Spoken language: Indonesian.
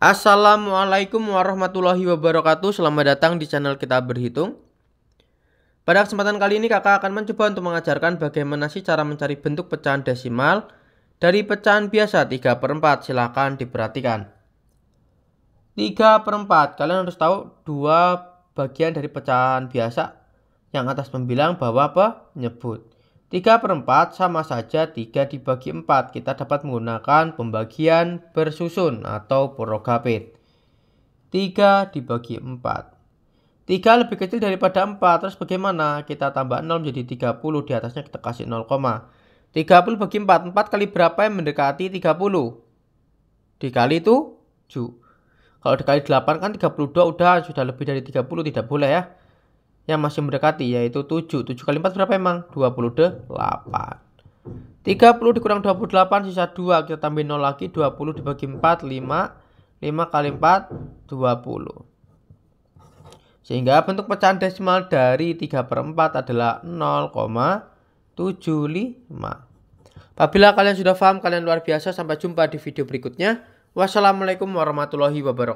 Assalamualaikum warahmatullahi wabarakatuh Selamat datang di channel kita berhitung Pada kesempatan kali ini kakak akan mencoba untuk mengajarkan bagaimana sih cara mencari bentuk pecahan desimal Dari pecahan biasa 3 per 4 silahkan diperhatikan 3 per 4 kalian harus tahu dua bagian dari pecahan biasa Yang atas membilang bahwa apa nyebut. 3 per 4 sama saja 3 dibagi 4. Kita dapat menggunakan pembagian bersusun atau porogapit. 3 dibagi 4. 3 lebih kecil daripada 4. Terus bagaimana? Kita tambah 0 menjadi 30. Di atasnya kita kasih 0, 30 bagi 4. 4 kali berapa yang mendekati 30? Dikali itu 7. Kalau dikali 8 kan 32 udah sudah lebih dari 30 tidak boleh ya yang masih mendekati yaitu 7. 7 kali 4 berapa emang? 28. 30 dikurang 28 sisa 2 kita tambahin 0 lagi 20 dibagi 4 5 5 kali 4 20 sehingga bentuk pecahan desimal dari 3 per 4 adalah 0,75 apabila kalian sudah paham kalian luar biasa sampai jumpa di video berikutnya wassalamualaikum warahmatullahi wabarakatuh